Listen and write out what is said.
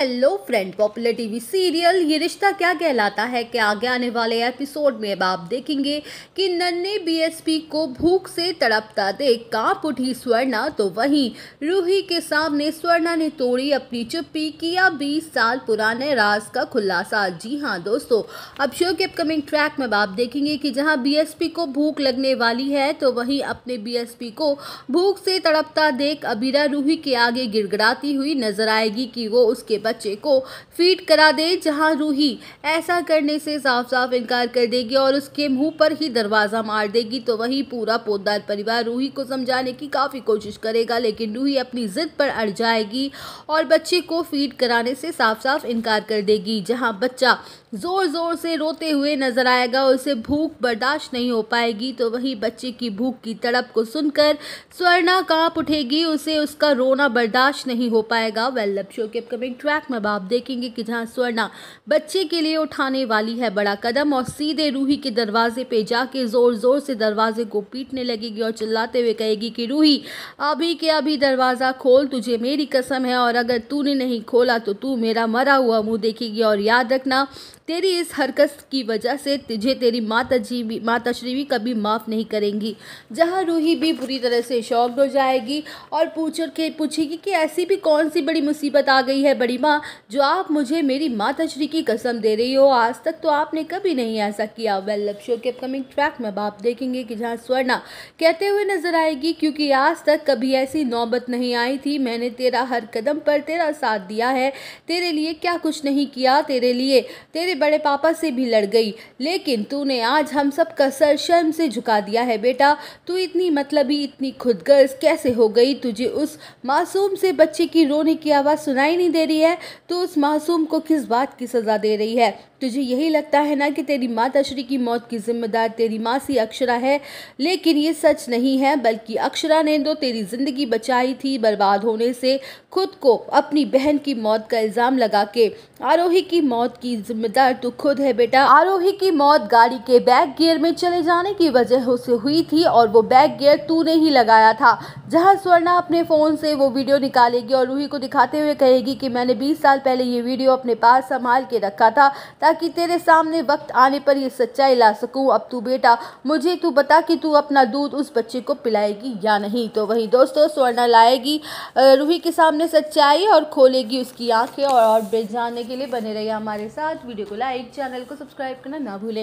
hello friend popular TV serial ये रिश्ता क्या कहलाता है कि आगे आने वाले एपिसोड में अब आप देखेंगे कि नन्हे बीएसपी को भूख से तड़पता देख कांप उठी स्वर्णा तो वहीं रूही के सामने स्वर्णा ने तोड़ी अपनी चुप्पी किया 20 साल पुराने राज का खुलासा जी हां दोस्तों अब शो के अपकमिंग ट्रैक में आप देखेंगे कि जहाँ बी को भूख लगने वाली है तो वहीं अपने बी को भूख से तड़पता देख अबीरा रूही के आगे गिड़गड़ाती हुई नजर आएगी कि वो उसके बच्चे को फीड करा दे जहां रूही ऐसा करने से साफ साफ इनकार कर देगी और उसके मुंह पर ही दरवाज़ा मार देगी तो वही पूरा पोदार परिवार रूही को समझाने की काफ़ी कोशिश करेगा लेकिन रूही अपनी ज़िद पर अड़ जाएगी और बच्चे को फीड कराने से साफ साफ इनकार कर देगी जहाँ बच्चा ज़ोर ज़ोर से रोते हुए नजर आएगा और उसे भूख बर्दाश्त नहीं हो पाएगी तो वही बच्चे की भूख की तड़प को सुनकर स्वर्णा कांप उठेगी उसे उसका रोना बर्दाश्त नहीं हो पाएगा वेल लव शो के अपकमिंग ट्रैक फैक्ट में आप देखेंगे कि जहाँ स्वर्णा बच्चे के लिए उठाने वाली है बड़ा कदम और सीधे रूही के दरवाजे पे जाके जोर जोर से दरवाजे को पीटने लगेगी और चिल्लाते हुए कहेगी कि रूही अभी के अभी दरवाज़ा खोल तुझे मेरी कसम है और अगर तूने नहीं खोला तो तू मेरा मरा हुआ मुंह देखेगी और याद रखना तेरी इस हरकत की वजह से तुझे तेरी माता जी भी माता श्री भी कभी माफ़ नहीं करेंगी जहाँ रूही भी बुरी तरह से शॉक्ड हो जाएगी और पूछ के पूछेगी कि ऐसी भी कौन सी बड़ी मुसीबत आ गई है बड़ी माँ जो आप मुझे मेरी माता श्री की कसम दे रही हो आज तक तो आपने कभी नहीं ऐसा किया वेल लव शो के अपकमिंग ट्रैक में अब आप देखेंगे कि जहाँ स्वर्णा कहते हुए नजर आएगी क्योंकि आज तक कभी ऐसी नौबत नहीं आई थी मैंने तेरा हर कदम पर तेरा साथ दिया है तेरे लिए क्या कुछ नहीं किया तेरे लिए तेरे बड़े पापा से भी लड़ गई लेकिन तूने आज हम सब का सर शर्म से झुका दिया है बेटा तू इतनी मतलबी इतनी खुदगर्ज कैसे हो गई तुझे उस मासूम से बच्चे की रोने की आवाज़ सुनाई नहीं दे रही है तो उस मासूम को किस बात की सज़ा दे रही है तुझे यही लगता है ना कि तेरी माताश्री की मौत की जिम्मेदार तेरी मासी अक्षरा है लेकिन ये सच नहीं है बल्कि अक्षरा ने तो तेरी ज़िंदगी बचाई थी बर्बाद होने से खुद को अपनी बहन की मौत का इल्ज़ाम लगा के आरोही की मौत की जिम्मेदार जिम्मेदार तू खुद है बेटा आरोही की मौत गाड़ी के बैक गियर में चले जाने की वजह से हुई थी और वो बैक गियर तूने ही लगाया था जहां स्वर्णा अपने फ़ोन से वो वीडियो निकालेगी और रूही को दिखाते हुए कहेगी कि मैंने 20 साल पहले ये वीडियो अपने पास संभाल के रखा था ताकि तेरे सामने वक्त आने पर यह सच्चाई ला सकूं अब तू बेटा मुझे तू बता कि तू अपना दूध उस बच्चे को पिलाएगी या नहीं तो वही दोस्तों स्वर्णा लाएगी रूही के सामने सच्चाई और खोलेगी उसकी आंखें और, और बेच जाने के लिए बने रहिए हमारे साथ वीडियो बिल्कुल लाइक चैनल को सब्सक्राइब करना ना भूलें